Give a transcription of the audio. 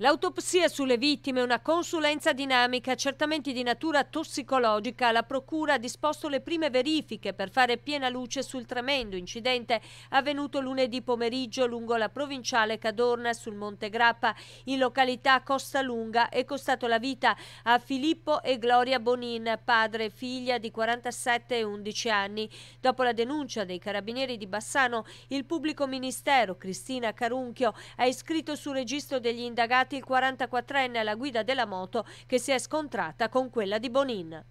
L'autopsia sulle vittime, una consulenza dinamica, accertamenti di natura tossicologica, la Procura ha disposto le prime verifiche per fare piena luce sul tremendo incidente avvenuto lunedì pomeriggio lungo la provinciale Cadorna sul Monte Grappa in località Costa Lunga e costato la vita a Filippo e Gloria Bonin, padre e figlia di 47 e 11 anni. Dopo la denuncia dei carabinieri di Bassano, il pubblico ministero Cristina Carunchio ha iscritto sul registro degli indagati infatti il 44enne alla guida della moto che si è scontrata con quella di Bonin.